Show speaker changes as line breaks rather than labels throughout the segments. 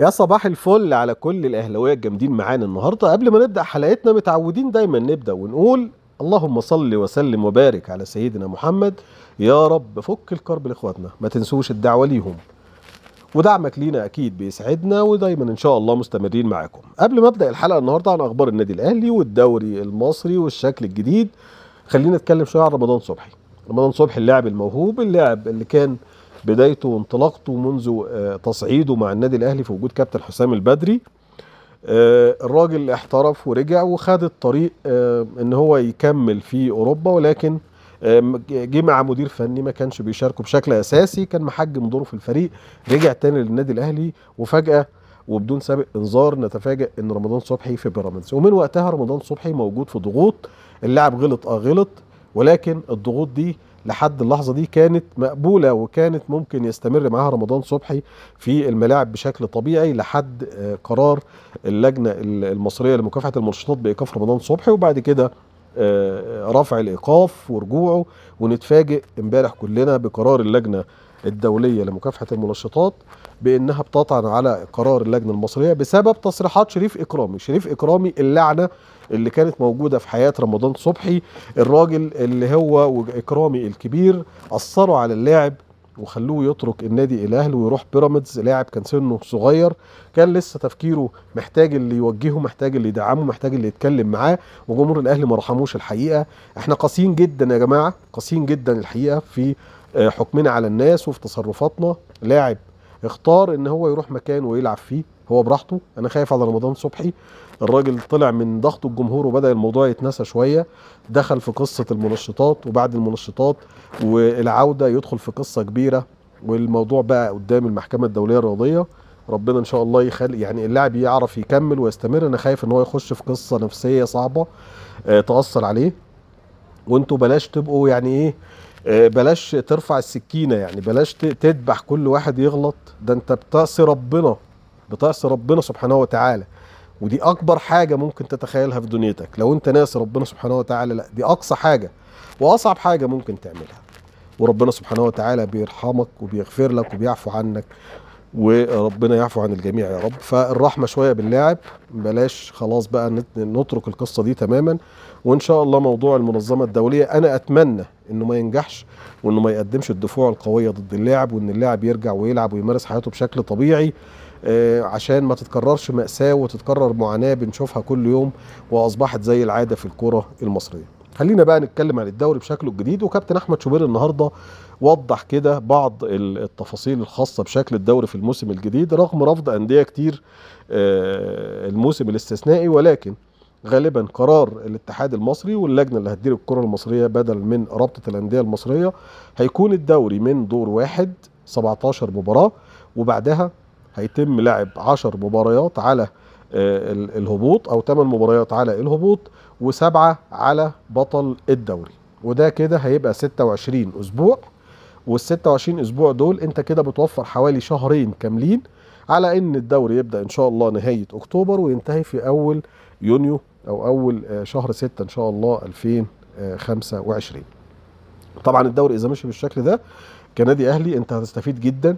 يا صباح الفل على كل الاهلاويه الجامدين معانا النهارده قبل ما نبدا حلقتنا متعودين دايما نبدا ونقول اللهم صل وسلم وبارك على سيدنا محمد يا رب فك الكرب لاخواتنا ما تنسوش الدعوه ليهم ودعمك لينا اكيد بيسعدنا ودايما ان شاء الله مستمرين معاكم قبل ما ابدا الحلقه النهارده عن اخبار النادي الاهلي والدوري المصري والشكل الجديد خلينا نتكلم شويه عن رمضان صبحي رمضان صبحي اللاعب الموهوب اللاعب اللي كان بدايته وانطلاقته منذ آه، تصعيده مع النادي الاهلي في وجود كابتن حسام البدري آه، الراجل احترف ورجع وخد الطريق آه، ان هو يكمل في اوروبا ولكن جه مع مدير فني ما كانش بيشاركه بشكل اساسي كان محجم دوره في الفريق رجع تاني للنادي الاهلي وفجاه وبدون سابق انذار نتفاجئ ان رمضان صبحي في بيراميدز ومن وقتها رمضان صبحي موجود في ضغوط اللاعب غلط اه غلط ولكن الضغوط دي لحد اللحظه دي كانت مقبوله وكانت ممكن يستمر معاها رمضان صبحي في الملاعب بشكل طبيعي لحد آه، قرار اللجنه المصريه لمكافحه المنشطات بايقاف رمضان صبحي وبعد كده آه، آه، رفع الايقاف ورجوعه ونتفاجئ امبارح كلنا بقرار اللجنه الدوليه لمكافحه المنشطات بانها بتطعن على قرار اللجنه المصريه بسبب تصريحات شريف اكرامي، شريف اكرامي اللعنه اللي كانت موجوده في حياه رمضان صبحي، الراجل اللي هو واكرامي الكبير اثروا على اللاعب وخلوه يترك النادي الاهلي ويروح بيراميدز لاعب كان سنه صغير كان لسه تفكيره محتاج اللي يوجهه محتاج اللي يدعمه محتاج اللي يتكلم معاه وجمهور الاهلي ما رحموش الحقيقه احنا قاسيين جدا يا جماعه قاسيين جدا الحقيقه في آه، حكمنا على الناس وفي تصرفاتنا لاعب اختار ان هو يروح مكان ويلعب فيه هو براحته انا خايف على رمضان صبحي الراجل طلع من ضغط الجمهور وبدا الموضوع يتنسى شويه دخل في قصه المنشطات وبعد المنشطات والعوده يدخل في قصه كبيره والموضوع بقى قدام المحكمه الدوليه الرياضيه ربنا ان شاء الله يخلي يعني اللاعب يعرف يكمل ويستمر انا خايف ان هو يخش في قصه نفسيه صعبه آه، تاثر عليه وانتوا بلاش تبقوا يعني ايه آه، بلاش ترفع السكينه يعني بلاش تذبح كل واحد يغلط ده انت بتعصي ربنا بتعصي ربنا سبحانه وتعالى ودي اكبر حاجه ممكن تتخيلها في دنيتك لو انت ناسي ربنا سبحانه وتعالى لا دي اقصى حاجه واصعب حاجه ممكن تعملها وربنا سبحانه وتعالى بيرحمك وبيغفر لك وبيعفو عنك وربنا يعفو عن الجميع يا رب فالرحمه شويه باللاعب بلاش خلاص بقى نترك القصه دي تماما وان شاء الله موضوع المنظمه الدوليه انا اتمنى انه ما ينجحش وانه ما يقدمش الدفوع القويه ضد اللاعب وان اللاعب يرجع ويلعب ويمارس حياته بشكل طبيعي آه، عشان ما تتكررش مأساة وتتكرر معاناة بنشوفها كل يوم وأصبحت زي العادة في الكرة المصرية خلينا بقى نتكلم عن الدوري بشكله الجديد وكابتن احمد شوبير النهارده وضح كده بعض التفاصيل الخاصه بشكل الدوري في الموسم الجديد رغم رفض انديه كتير آه، الموسم الاستثنائي ولكن غالبا قرار الاتحاد المصري واللجنه اللي هتدير الكره المصريه بدل من رابطه الانديه المصريه هيكون الدوري من دور واحد 17 مباراه وبعدها هيتم لعب 10 مباريات على آه، الهبوط او 8 مباريات على الهبوط وسبعه على بطل الدوري وده كده هيبقى 26 اسبوع وال 26 اسبوع دول انت كده بتوفر حوالي شهرين كاملين على ان الدوري يبدا ان شاء الله نهايه اكتوبر وينتهي في اول يونيو او اول آه، شهر 6 ان شاء الله 2025 طبعا الدوري اذا مشي بالشكل ده كنادي اهلي انت هتستفيد جدا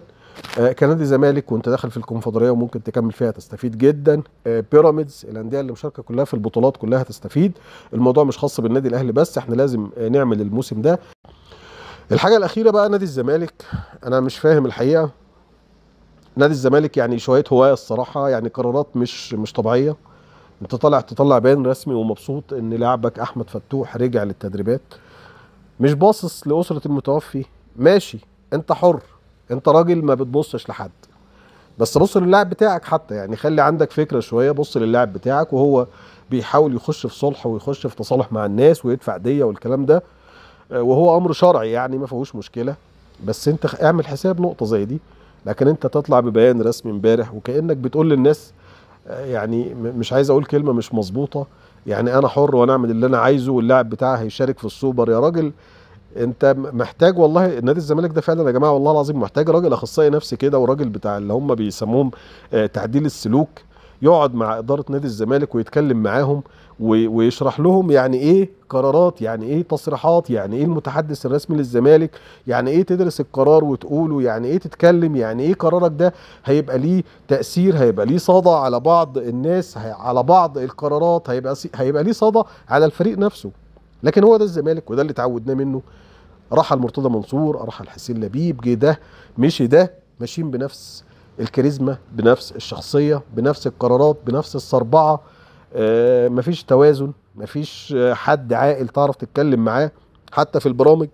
آه، كنادي الزمالك وانت داخل في الكونفدراليه وممكن تكمل فيها تستفيد جدا آه، بيراميدز الانديه اللي مشاركه كلها في البطولات كلها هتستفيد الموضوع مش خاص بالنادي الاهلي بس احنا لازم آه، نعمل الموسم ده الحاجه الاخيره بقى نادي الزمالك انا مش فاهم الحقيقه نادي الزمالك يعني شويه هوايه الصراحه يعني قرارات مش مش طبيعيه انت طالع تطلع بيان رسمي ومبسوط ان لاعبك احمد فتوح رجع للتدريبات مش باصص لاسره المتوفي ماشي انت حر انت راجل ما بتبصش لحد بس بص للاعب بتاعك حتى يعني خلي عندك فكره شويه بص للاعب بتاعك وهو بيحاول يخش في صلح ويخش في تصالح مع الناس ويدفع ديه والكلام ده آه، وهو امر شرعي يعني ما فيهوش مشكله بس انت اعمل حساب نقطه زي دي لكن انت تطلع ببيان رسمي امبارح وكانك بتقول للناس آه، يعني مش عايز اقول كلمه مش مظبوطه يعني انا حر وانا اعمل اللي انا عايزه واللاعب بتاعي هيشارك في السوبر يا راجل انت محتاج والله نادي الزمالك ده فعلا يا جماعه والله العظيم محتاج راجل اخصائي نفسي كده وراجل بتاع اللي هم بيسموهم آه، تعديل السلوك يقعد مع اداره نادي الزمالك ويتكلم معاهم ويشرح لهم يعني ايه قرارات يعني ايه تصريحات يعني ايه المتحدث الرسمي للزمالك يعني ايه تدرس القرار وتقوله يعني ايه تتكلم يعني ايه قرارك ده هيبقى ليه تاثير هيبقى ليه صدى على بعض الناس على بعض القرارات هيبقى هيبقى ليه صدى على الفريق نفسه لكن هو ده الزمالك وده اللي اتعودناه منه رحل مرتضى منصور رحل حسين لبيب جه ده مشي ده ماشيين بنفس الكاريزما بنفس الشخصيه بنفس القرارات بنفس الصربعه آه مفيش توازن مفيش حد عاقل تعرف تتكلم معاه حتى في البرامج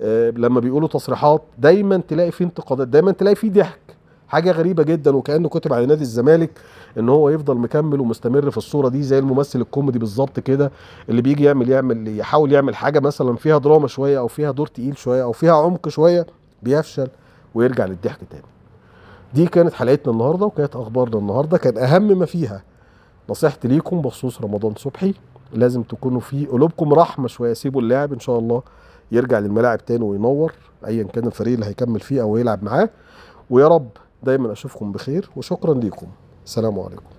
آه لما بيقولوا تصريحات دايما تلاقي في انتقادات دايما تلاقي في ضحك حاجه غريبه جدا وكانه كتب على نادي الزمالك ان هو يفضل مكمل ومستمر في الصوره دي زي الممثل الكوميدي بالظبط كده اللي بيجي يعمل يعمل يحاول يعمل حاجه مثلا فيها دراما شويه او فيها دور تقيل شويه او فيها عمق شويه بيفشل ويرجع للضحك تاني دي كانت حلقتنا النهارده وكانت اخبارنا النهارده كان اهم ما فيها نصيحتي ليكم بخصوص رمضان صبحي لازم تكونوا في قلوبكم رحمه شويه سيبوا اللاعب ان شاء الله يرجع للملاعب تاني وينور ايا كان الفريق اللي هيكمل فيه او يلعب معاه ويا رب دايما اشوفكم بخير وشكرا ليكم السلام عليكم